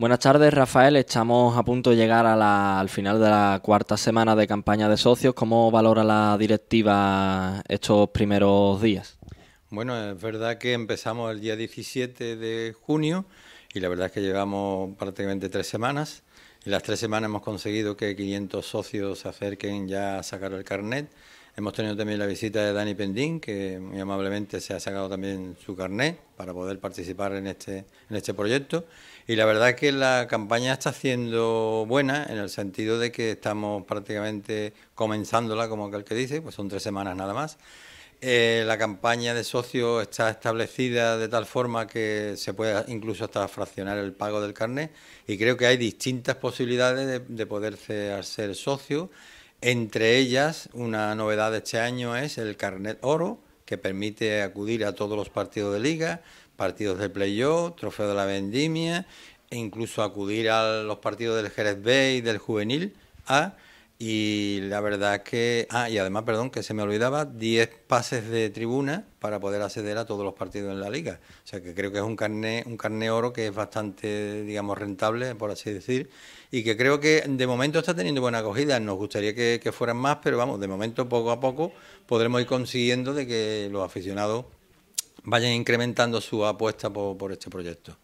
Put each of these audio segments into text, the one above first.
Buenas tardes, Rafael. Estamos a punto de llegar al final de la cuarta semana de campaña de socios. ¿Cómo valora la directiva estos primeros días? Bueno, es verdad que empezamos el día 17 de junio y la verdad es que llevamos prácticamente tres semanas. En las tres semanas hemos conseguido que 500 socios se acerquen ya a sacar el carnet. Hemos tenido también la visita de Dani Pendín, que muy amablemente se ha sacado también su carnet para poder participar en este, en este proyecto. Y la verdad es que la campaña está siendo buena en el sentido de que estamos prácticamente comenzándola, como aquel que dice, pues son tres semanas nada más. Eh, la campaña de socio está establecida de tal forma que se puede incluso hasta fraccionar el pago del carnet y creo que hay distintas posibilidades de, de poderse hacer socio. Entre ellas, una novedad de este año es el carnet oro, que permite acudir a todos los partidos de liga, partidos de playoff, trofeo de la vendimia e incluso acudir a los partidos del Jerez B y del juvenil a y la verdad que. Ah, y además, perdón, que se me olvidaba, 10 pases de tribuna para poder acceder a todos los partidos en la liga. O sea que creo que es un carné, un carné oro que es bastante, digamos, rentable, por así decir. Y que creo que de momento está teniendo buena acogida. Nos gustaría que, fueran más, pero vamos, de momento, poco a poco, podremos ir consiguiendo de que los aficionados vayan incrementando su apuesta por este proyecto.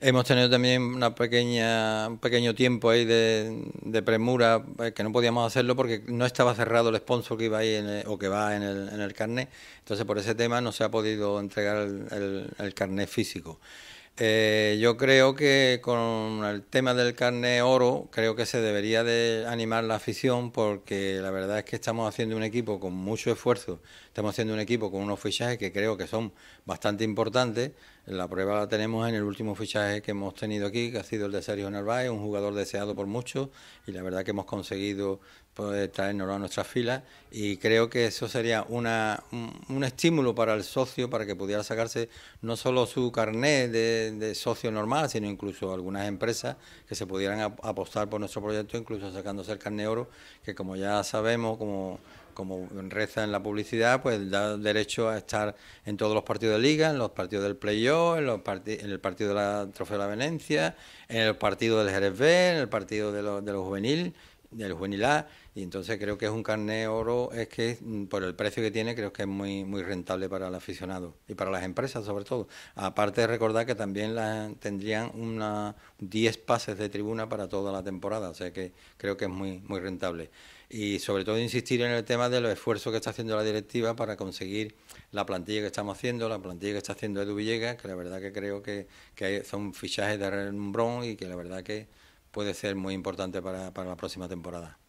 Hemos tenido también una pequeña, un pequeño tiempo ahí de, premura, eh, que no podíamos hacerlo porque no estaba cerrado el sponsor que iba ahí o que va en el, carnet. Entonces, por ese tema no se ha podido entregar el, carnet físico. Eh, yo creo que con el tema del carnet oro, creo que se debería de animar la afición porque la verdad es que estamos haciendo un equipo con mucho esfuerzo, estamos haciendo un equipo con unos fichajes que creo que son bastante importantes, la prueba la tenemos en el último fichaje que hemos tenido aquí, que ha sido el de Sergio Narváez, un jugador deseado por muchos y la verdad que hemos conseguido pues, traernos a nuestras filas y creo que eso sería una, un, estímulo para el socio para que pudiera sacarse no solo su carnet de, socio normal, sino incluso algunas empresas que se pudieran apostar por nuestro proyecto, incluso sacándose el carnet oro, que como ya sabemos, como como reza en la publicidad, pues da derecho a estar en todos los partidos de liga, en los partidos del playoff, en, en el partido de la Trofeo de la Venecia, en el partido del Jerez B, en el partido de los de lo juvenil del juvenil y entonces creo que es un carné oro, es que mm, por el precio que tiene creo que es muy, muy rentable para el aficionado y para las empresas sobre todo. Aparte de recordar que también tendrían una 10 pases de tribuna para toda la temporada, o sea que creo que es muy, muy rentable. Y sobre todo insistir en el tema de los esfuerzos que está haciendo la directiva para conseguir la plantilla que estamos haciendo, la plantilla que está haciendo Edu Villegas, que la verdad que creo que, son fichajes de renombrón y que la verdad que puede ser muy importante para, para la próxima temporada.